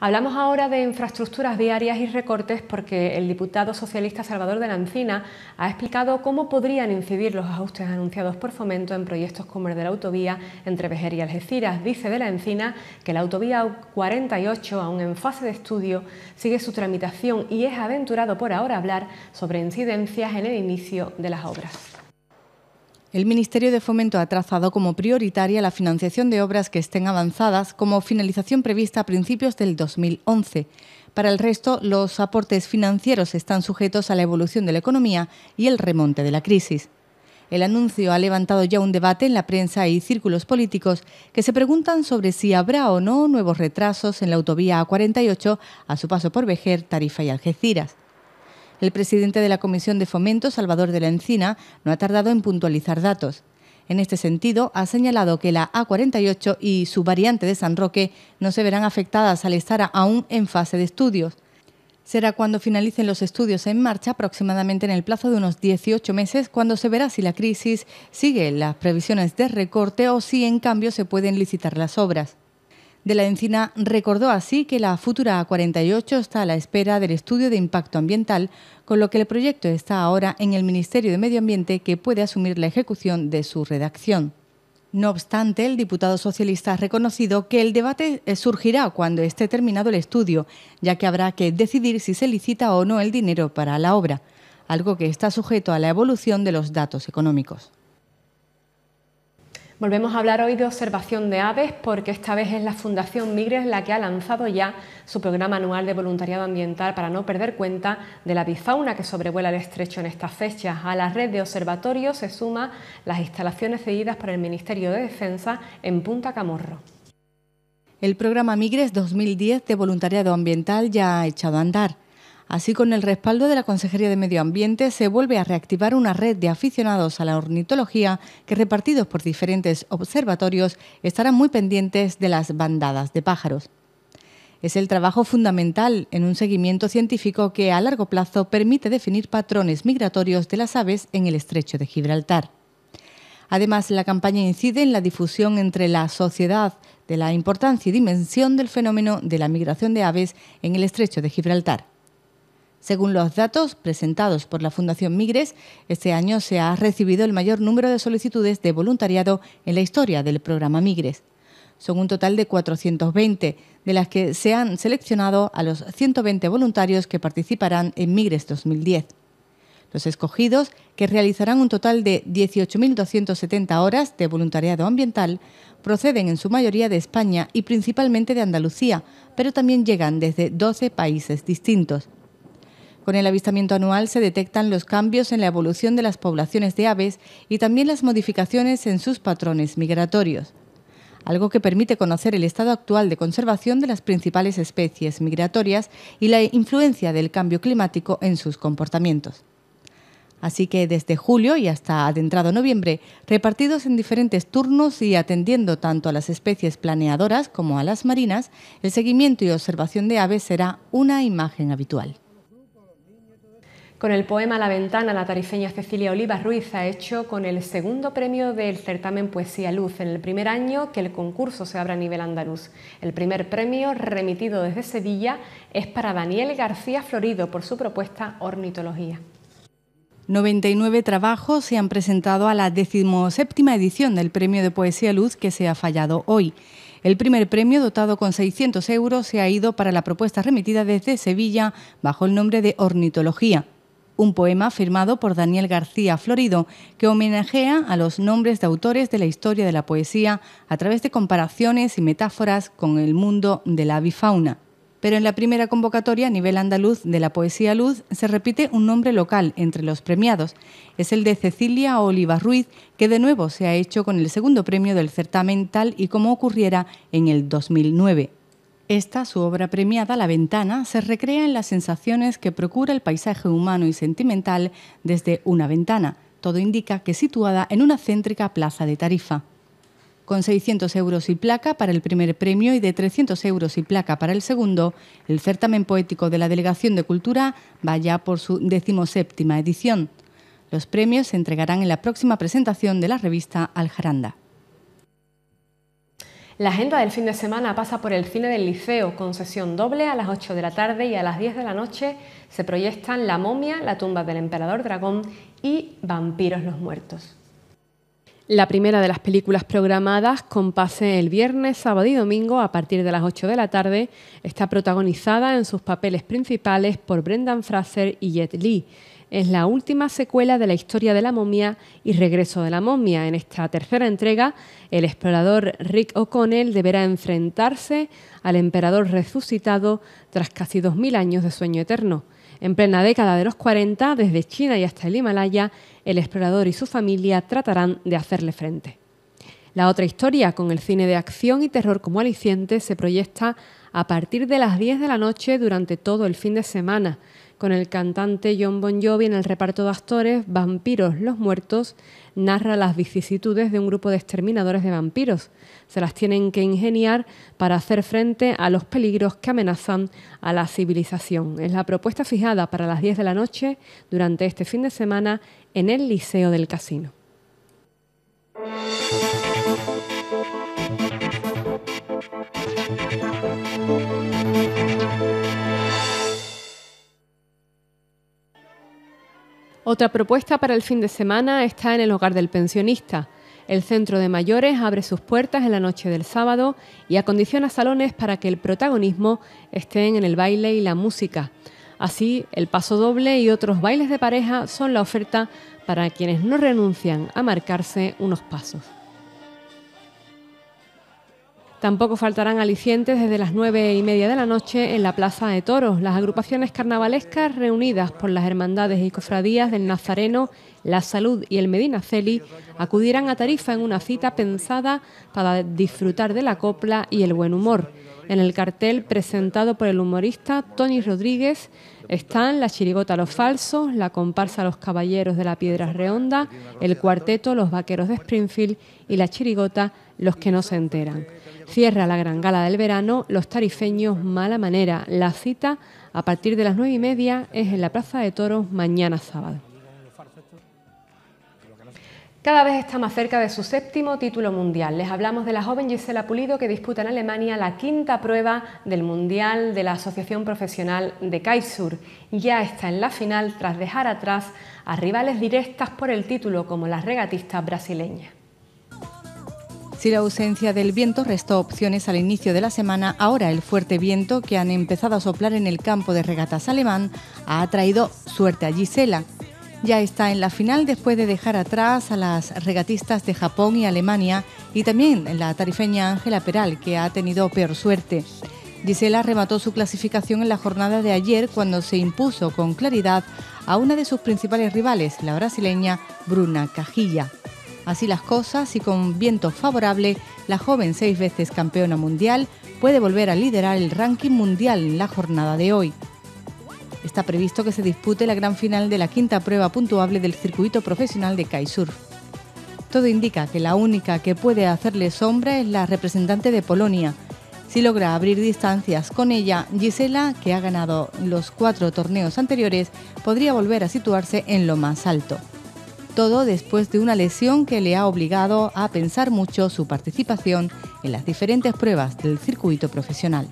Hablamos ahora de infraestructuras diarias y recortes porque el diputado socialista Salvador de la Encina ha explicado cómo podrían incidir los ajustes anunciados por Fomento en proyectos como el de la autovía entre Vejer y Algeciras. Dice de la Encina que la autovía 48, aún en fase de estudio, sigue su tramitación y es aventurado por ahora hablar sobre incidencias en el inicio de las obras. El Ministerio de Fomento ha trazado como prioritaria la financiación de obras que estén avanzadas como finalización prevista a principios del 2011. Para el resto, los aportes financieros están sujetos a la evolución de la economía y el remonte de la crisis. El anuncio ha levantado ya un debate en la prensa y círculos políticos que se preguntan sobre si habrá o no nuevos retrasos en la autovía A48 a su paso por Vejer, Tarifa y Algeciras. El presidente de la Comisión de Fomento, Salvador de la Encina, no ha tardado en puntualizar datos. En este sentido, ha señalado que la A48 y su variante de San Roque no se verán afectadas al estar aún en fase de estudios. Será cuando finalicen los estudios en marcha, aproximadamente en el plazo de unos 18 meses, cuando se verá si la crisis sigue las previsiones de recorte o si en cambio se pueden licitar las obras de la Encina recordó así que la Futura 48 está a la espera del estudio de impacto ambiental, con lo que el proyecto está ahora en el Ministerio de Medio Ambiente que puede asumir la ejecución de su redacción. No obstante, el diputado socialista ha reconocido que el debate eh, surgirá cuando esté terminado el estudio, ya que habrá que decidir si se licita o no el dinero para la obra, algo que está sujeto a la evolución de los datos económicos. Volvemos a hablar hoy de observación de aves porque esta vez es la Fundación Migres la que ha lanzado ya su programa anual de voluntariado ambiental para no perder cuenta de la bifauna que sobrevuela el estrecho en estas fechas. A la red de observatorios se suma las instalaciones cedidas por el Ministerio de Defensa en Punta Camorro. El programa Migres 2010 de voluntariado ambiental ya ha echado a andar. Así, con el respaldo de la Consejería de Medio Ambiente, se vuelve a reactivar una red de aficionados a la ornitología que, repartidos por diferentes observatorios, estarán muy pendientes de las bandadas de pájaros. Es el trabajo fundamental en un seguimiento científico que a largo plazo permite definir patrones migratorios de las aves en el estrecho de Gibraltar. Además, la campaña incide en la difusión entre la sociedad de la importancia y dimensión del fenómeno de la migración de aves en el estrecho de Gibraltar. Según los datos presentados por la Fundación Migres, este año se ha recibido el mayor número de solicitudes de voluntariado en la historia del programa Migres. Son un total de 420, de las que se han seleccionado a los 120 voluntarios que participarán en Migres 2010. Los escogidos, que realizarán un total de 18.270 horas de voluntariado ambiental, proceden en su mayoría de España y principalmente de Andalucía, pero también llegan desde 12 países distintos. Con el avistamiento anual se detectan los cambios en la evolución de las poblaciones de aves y también las modificaciones en sus patrones migratorios, algo que permite conocer el estado actual de conservación de las principales especies migratorias y la influencia del cambio climático en sus comportamientos. Así que desde julio y hasta adentrado noviembre, repartidos en diferentes turnos y atendiendo tanto a las especies planeadoras como a las marinas, el seguimiento y observación de aves será una imagen habitual. Con el poema La ventana, la tarifeña Cecilia Oliva Ruiz ha hecho con el segundo premio del certamen Poesía Luz en el primer año que el concurso se abra a nivel andaluz. El primer premio, remitido desde Sevilla, es para Daniel García Florido por su propuesta Ornitología. 99 trabajos se han presentado a la decimoséptima edición del Premio de Poesía Luz que se ha fallado hoy. El primer premio, dotado con 600 euros, se ha ido para la propuesta remitida desde Sevilla bajo el nombre de Ornitología, un poema firmado por Daniel García Florido, que homenajea a los nombres de autores de la historia de la poesía a través de comparaciones y metáforas con el mundo de la avifauna pero en la primera convocatoria a nivel andaluz de la poesía luz se repite un nombre local entre los premiados. Es el de Cecilia Oliva Ruiz, que de nuevo se ha hecho con el segundo premio del certamen tal y como ocurriera en el 2009. Esta, su obra premiada, La Ventana, se recrea en las sensaciones que procura el paisaje humano y sentimental desde una ventana. Todo indica que situada en una céntrica plaza de Tarifa. Con 600 euros y placa para el primer premio y de 300 euros y placa para el segundo, el certamen poético de la Delegación de Cultura ya por su decimoséptima edición. Los premios se entregarán en la próxima presentación de la revista Aljaranda. La agenda del fin de semana pasa por el cine del liceo, con sesión doble a las 8 de la tarde y a las 10 de la noche se proyectan La momia, La tumba del emperador dragón y Vampiros los muertos la primera de las películas programadas con pase el viernes, sábado y domingo a partir de las 8 de la tarde está protagonizada en sus papeles principales por Brendan Fraser y Jet Li. Es la última secuela de la historia de la momia y regreso de la momia. En esta tercera entrega, el explorador Rick O'Connell deberá enfrentarse al emperador resucitado tras casi 2.000 años de sueño eterno. En plena década de los 40, desde China y hasta el Himalaya, el explorador y su familia tratarán de hacerle frente. La otra historia, con el cine de acción y terror como aliciente, se proyecta a partir de las 10 de la noche durante todo el fin de semana con el cantante John Bon Jovi en el reparto de actores Vampiros los Muertos, narra las vicisitudes de un grupo de exterminadores de vampiros. Se las tienen que ingeniar para hacer frente a los peligros que amenazan a la civilización. Es la propuesta fijada para las 10 de la noche durante este fin de semana en el Liceo del Casino. Otra propuesta para el fin de semana está en el Hogar del Pensionista. El centro de mayores abre sus puertas en la noche del sábado y acondiciona salones para que el protagonismo esté en el baile y la música. Así, el paso doble y otros bailes de pareja son la oferta para quienes no renuncian a marcarse unos pasos. Tampoco faltarán alicientes desde las nueve y media de la noche en la Plaza de Toros, las agrupaciones carnavalescas reunidas por las hermandades y cofradías del Nazareno, la Salud y el Medinaceli acudirán a Tarifa en una cita pensada para disfrutar de la copla y el buen humor. En el cartel presentado por el humorista Tony Rodríguez están la chirigota Los Falsos, la comparsa Los Caballeros de la Piedra Redonda, el cuarteto Los Vaqueros de Springfield y la chirigota Los que no se enteran. Cierra la gran gala del verano Los Tarifeños Mala Manera. La cita a partir de las nueve y media es en la Plaza de Toros mañana sábado. Cada vez está más cerca de su séptimo título mundial. Les hablamos de la joven Gisela Pulido que disputa en Alemania la quinta prueba del Mundial de la Asociación Profesional de Kaisur. Ya está en la final tras dejar atrás a rivales directas por el título como las regatistas brasileñas. Si la ausencia del viento restó opciones al inicio de la semana, ahora el fuerte viento que han empezado a soplar en el campo de regatas alemán ha traído suerte a Gisela. Ya está en la final después de dejar atrás a las regatistas de Japón y Alemania y también la tarifeña Ángela Peral, que ha tenido peor suerte. Gisela remató su clasificación en la jornada de ayer cuando se impuso con claridad a una de sus principales rivales, la brasileña Bruna Cajilla. Así las cosas y con viento favorable, la joven seis veces campeona mundial puede volver a liderar el ranking mundial en la jornada de hoy. Está previsto que se dispute la gran final de la quinta prueba puntuable del circuito profesional de Kaisurf. Todo indica que la única que puede hacerle sombra es la representante de Polonia. Si logra abrir distancias con ella, Gisela, que ha ganado los cuatro torneos anteriores, podría volver a situarse en lo más alto todo después de una lesión que le ha obligado a pensar mucho su participación en las diferentes pruebas del circuito profesional.